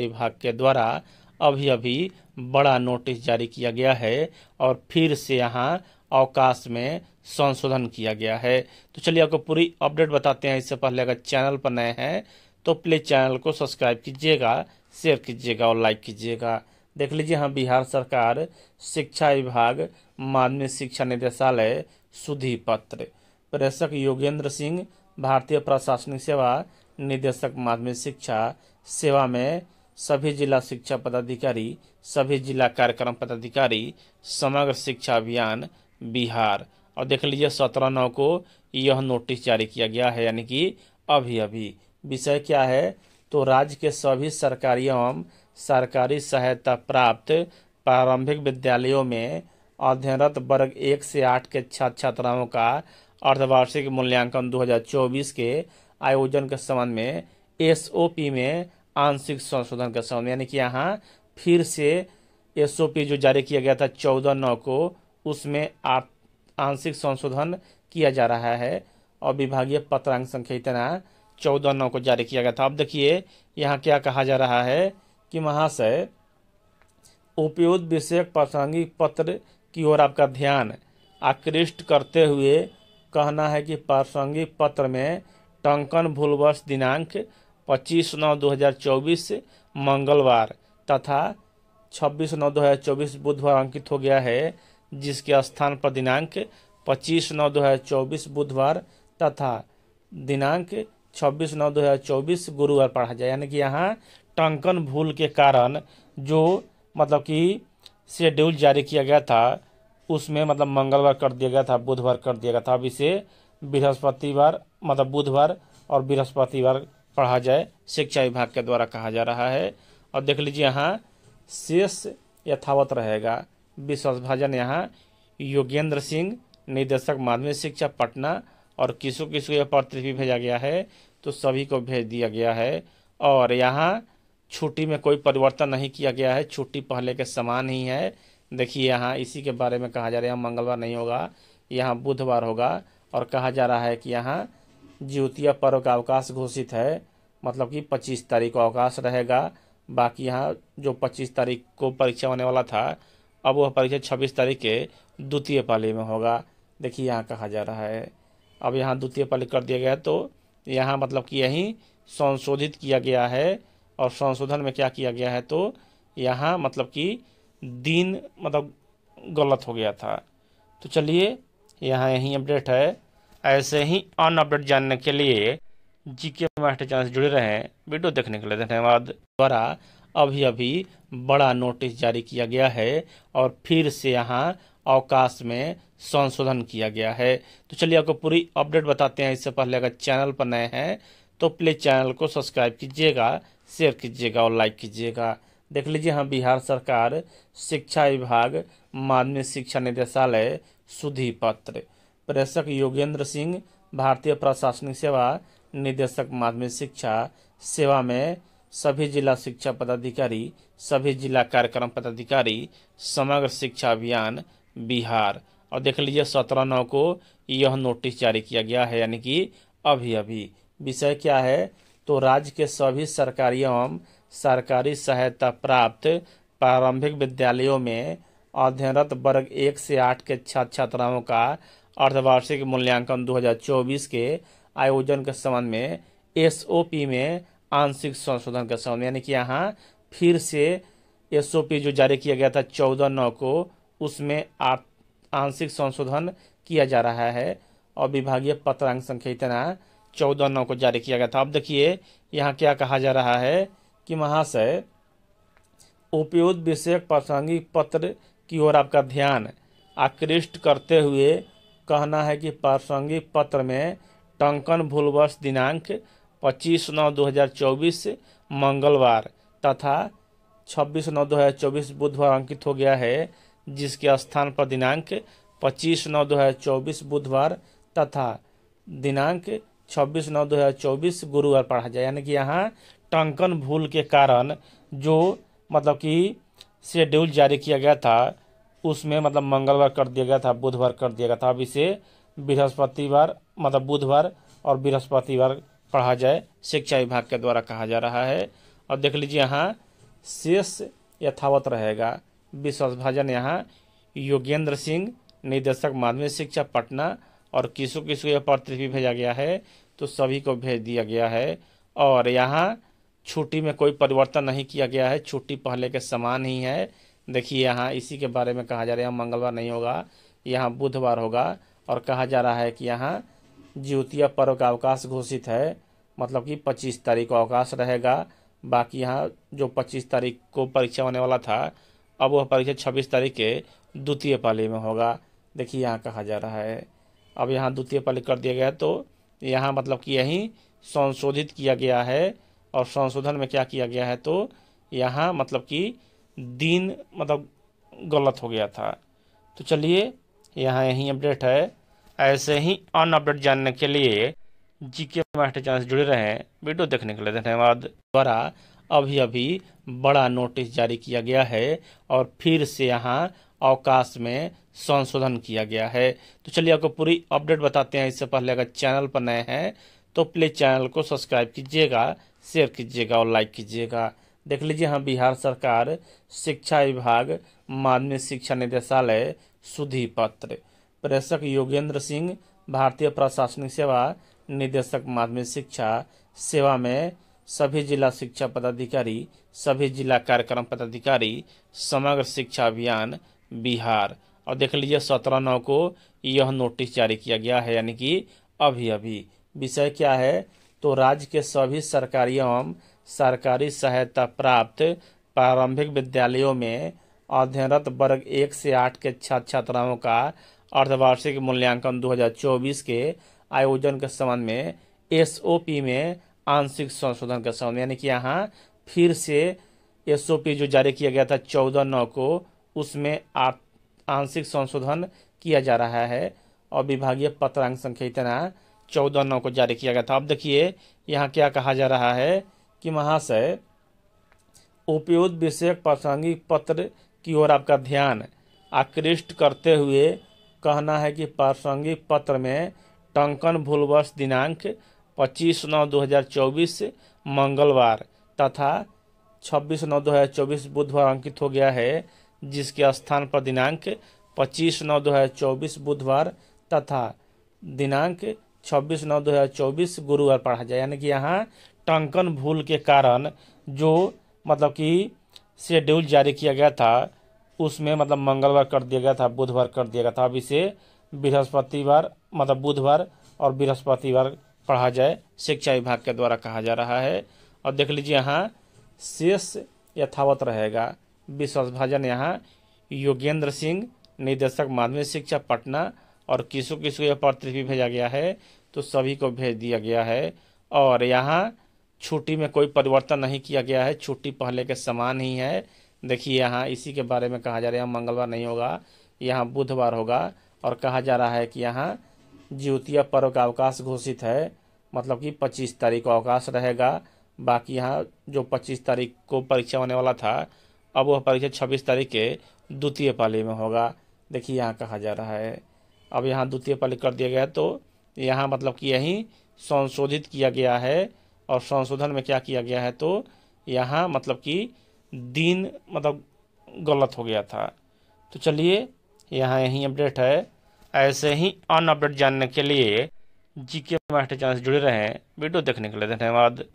विभाग के द्वारा अभी अभी बड़ा नोटिस जारी किया गया है और फिर से यहाँ अवकाश में संशोधन किया गया है तो चलिए आपको पूरी अपडेट बताते हैं इससे पहले अगर चैनल पर नए हैं तो प्लीज चैनल को सब्सक्राइब कीजिएगा शेयर कीजिएगा और लाइक कीजिएगा देख लीजिए हम बिहार सरकार शिक्षा विभाग माध्यमिक शिक्षा निदेशालय सुधी पत्र प्रेषक योगेंद्र सिंह भारतीय प्रशासनिक सेवा निदेशक माध्यमिक शिक्षा सेवा में सभी जिला शिक्षा पदाधिकारी सभी जिला कार्यक्रम पदाधिकारी समग्र शिक्षा अभियान बिहार और देख लीजिए सत्रह नौ को यह नोटिस जारी किया गया है यानी कि अभी अभी विषय क्या है तो राज्य के सभी सरकारी एवं सरकारी सहायता प्राप्त प्रारंभिक विद्यालयों में अध्ययनरत वर्ग एक से आठ के छात्र छात्राओं का अर्धवार्षिक मूल्यांकन 2024 के आयोजन के संबंध में एसओपी में आंशिक संशोधन का समय यानी कि यहाँ फिर से एसओपी जो जारी किया गया था चौदह नौ को उसमें आप आंशिक संशोधन किया जा रहा है और विभागीय पत्रांक संख्या इतना चौदह नौ को जारी किया गया था अब देखिए यहाँ क्या कहा जा रहा है कि महाशय उपयुक्त विषय प्रासंगिक पत्र की ओर आपका ध्यान आकृष्ट करते हुए कहना है कि प्रासंगिक पत्र में टंकन भूलवश दिनांक पच्चीस नौ दो चौबीस मंगलवार तथा छब्बीस नौ चौबीस बुधवार अंकित हो गया है जिसके स्थान पर दिनांक पच्चीस नौ चौबीस बुधवार तथा दिनांक छब्बीस नौ चौबीस गुरुवार पढ़ा जाए यानी कि यहाँ टंकन भूल के कारण जो मतलब कि शेड्यूल जारी किया गया था उसमें मतलब मंगलवार कर दिया गया था बुधवार कर दिया गया था अब इसे बृहस्पतिवार मतलब बुधवार और बृहस्पतिवार पढ़ा जाए शिक्षा विभाग के द्वारा कहा जा रहा है और देख लीजिए यहाँ शेष यथावत रहेगा विश्वास भाजन यहाँ योगेंद्र सिंह निदेशक माध्यमिक शिक्षा पटना और किसो किसको यह पत्र भी भेजा गया है तो सभी को भेज दिया गया है और यहाँ छुट्टी में कोई परिवर्तन नहीं किया गया है छुट्टी पहले के समान ही है देखिए यहाँ इसी के बारे में कहा जा रहा है मंगलवार नहीं होगा यहाँ बुधवार होगा और कहा जा रहा है कि यहाँ ज्योतिया पर्व का अवकाश घोषित है मतलब कि पच्चीस तारीख को अवकाश रहेगा बाकी यहाँ जो पच्चीस तारीख को परीक्षा होने वाला था अब वह परीक्षा छब्बीस तारीख के द्वितीय पाली में होगा देखिए यहाँ कहा जा रहा है अब यहाँ द्वितीय पाली कर दिया गया तो यहाँ मतलब कि यहीं संशोधित किया गया है और संशोधन में क्या किया गया है तो यहाँ मतलब कि दिन मतलब गलत हो गया था तो चलिए यहाँ यहीं अपडेट है ऐसे ही अनअपडेट जानने के लिए जी के मास्टर चैनल से जुड़े रहें वीडियो देखने के लिए धन्यवाद द्वारा अभी अभी बड़ा नोटिस जारी किया गया है और फिर से यहाँ अवकाश में संशोधन किया गया है तो चलिए आपको पूरी अपडेट बताते हैं इससे पहले अगर चैनल पर नए हैं तो प्लीज चैनल को सब्सक्राइब कीजिएगा शेयर कीजिएगा और लाइक कीजिएगा देख लीजिए हम बिहार सरकार शिक्षा विभाग माध्यमिक शिक्षा निदेशालय सुधी पत्र प्रेषक योगेंद्र सिंह भारतीय प्रशासनिक सेवा निदेशक माध्यमिक शिक्षा सेवा में सभी जिला शिक्षा पदाधिकारी सभी जिला कार्यक्रम पदाधिकारी समग्र शिक्षा अभियान बिहार और देख लीजिए सत्रह नौ को यह नोटिस जारी किया गया है यानी कि अभी अभी विषय क्या है तो राज्य के सभी सरकारी एवं सरकारी सहायता प्राप्त प्रारंभिक विद्यालयों में अध्ययनरत वर्ग एक से आठ के छात्र छात्राओं का अर्धवार्षिक मूल्यांकन 2024 के आयोजन के संबंध में एसओपी में आंशिक संशोधन के संबंध में यानी कि यहाँ फिर से एसओपी जो जारी किया गया था चौदह नौ को उसमें आंशिक संशोधन किया जा रहा है और विभागीय पत्रांक संख्या इतना चौदह नौ को जारी किया गया था अब देखिए यहाँ क्या कहा जा रहा है कि महाशय उपयोग विषयक प्रासंगिक पत्र की ओर आपका ध्यान आकृष्ट करते हुए कहना है कि प्रासंगिक पत्र में टंकन भूलवश दिनांक 25 नौ 2024 मंगलवार तथा 26 नौ 2024 बुधवार अंकित हो गया है जिसके स्थान पर दिनांक 25 नौ 2024 बुधवार तथा दिनांक 26 नौ 2024 गुरुवार पढ़ा जाए यानी कि यहाँ टंकन भूल के कारण जो मतलब कि शेड्यूल जारी किया गया था उसमें मतलब मंगलवार कर दिया गया था बुधवार कर दिया गया था अब इसे बृहस्पतिवार मतलब बुधवार और बृहस्पतिवार पढ़ा जाए शिक्षा विभाग के द्वारा कहा जा रहा है और देख लीजिए यहाँ शेष यथावत रहेगा विश्वास भजन यहाँ योगेंद्र सिंह निदेशक माध्यमिक शिक्षा पटना और किसु किसु यह पत्र भी भेजा गया है तो सभी को भेज दिया गया है और यहाँ छुट्टी में कोई परिवर्तन नहीं किया गया है छुट्टी पहले के समान ही है देखिए यहाँ इसी के बारे में कहा जा रहा है मंगलवार नहीं होगा यहाँ बुधवार होगा और कहा जा रहा है कि यहाँ ज्योतिया पर्व का अवकाश घोषित है मतलब कि 25 तारीख को अवकाश रहेगा बाकी यहाँ जो 25 तारीख को परीक्षा होने वाला था अब वह परीक्षा 26 तारीख के द्वितीय पाली में होगा देखिए यहाँ कहा जा रहा है अब यहाँ द्वितीय पाली कर दिया गया तो यहाँ मतलब कि यहीं संशोधित किया गया है और संशोधन में क्या किया गया है तो यहाँ मतलब कि दिन मतलब गलत हो गया था तो चलिए यहाँ यही अपडेट है ऐसे ही अन अपडेट जानने के लिए जी के मास्टर से जुड़े रहें वीडियो देखने के लिए धन्यवाद द्वारा अभी अभी बड़ा नोटिस जारी किया गया है और फिर से यहाँ अवकाश में संशोधन किया गया है तो चलिए आपको पूरी अपडेट बताते हैं इससे पहले अगर चैनल पर नए हैं तो प्लीज चैनल को सब्सक्राइब कीजिएगा शेयर कीजिएगा और लाइक कीजिएगा देख लीजिए हाँ बिहार सरकार शिक्षा विभाग माध्यमिक शिक्षा निदेशालय सुधी पत्र प्रेषक योगेंद्र सिंह भारतीय प्रशासनिक सेवा निदेशक माध्यमिक शिक्षा सेवा में सभी जिला शिक्षा पदाधिकारी सभी जिला कार्यक्रम पदाधिकारी समग्र शिक्षा अभियान बिहार और देख लीजिए सत्रह नौ को यह नोटिस जारी किया गया है यानी कि अभी अभी विषय क्या है तो राज्य के सभी सरकारी एवं सरकारी सहायता प्राप्त प्रारंभिक विद्यालयों में अध्ययनरत वर्ग एक से आठ के छात्र छात्राओं का अर्धवार्षिक मूल्यांकन 2024 के आयोजन के संबंध में एसओपी में आंशिक संशोधन के संबंध यानी कि यहाँ फिर से एसओपी जो जारी किया गया था चौदह नौ को उसमें आंशिक संशोधन किया जा रहा है और विभागीय पत्रांक संख्या चौदह नौ को जारी किया गया था अब देखिए यहाँ क्या कहा जा रहा है कि महाशय उपयोग विषयक प्रासंगिक पत्र की ओर आपका ध्यान आकृष्ट करते हुए कहना है कि प्रासंगिक पत्र में टंकन भूलवश दिनांक 25 नौ 2024 मंगलवार तथा 26 नौ 2024 बुधवार अंकित हो गया है जिसके स्थान पर दिनांक 25 नौ 2024 बुधवार तथा दिनांक 26 नौ 2024 गुरुवार पढ़ा जाए यानी कि यहाँ टंकन भूल के कारण जो मतलब कि शेड्यूल जारी किया गया था उसमें मतलब मंगलवार कर दिया गया था बुधवार कर दिया गया था अब इसे बृहस्पतिवार मतलब बुधवार और बृहस्पतिवार पढ़ा जाए शिक्षा विभाग के द्वारा कहा जा रहा है और देख लीजिए यहाँ शेष यथावत रहेगा विश्वास भाजन यहाँ योगेंद्र सिंह निदेशक माध्यमिक शिक्षा पटना और किसो किसो यह पत्र भी भेजा गया है तो सभी को भेज दिया गया है और यहाँ छुट्टी में कोई परिवर्तन नहीं किया गया है छुट्टी पहले के समान ही है देखिए यहाँ इसी के बारे में कहा जा रहा है यहाँ मंगलवार नहीं होगा यहाँ बुधवार होगा और कहा जा रहा है कि यहाँ ज्योतिया पर्व का अवकाश घोषित है मतलब कि 25 तारीख को अवकाश रहेगा बाकी यहाँ जो 25 तारीख को परीक्षा होने वाला था अब वह परीक्षा 26 तारीख के द्वितीय पाली में होगा देखिए यहाँ कहा जा रहा है अब यहाँ द्वितीय पाली कर दिया गया तो यहाँ मतलब कि यहीं संशोधित किया गया है और संशोधन में क्या किया गया है तो यहाँ मतलब कि दिन मतलब गलत हो गया था तो चलिए यहाँ यहीं अपडेट है ऐसे ही अन अपडेट जानने के लिए जी के मास्टर चैनल से जुड़े रहें वीडियो देखने के लिए धन्यवाद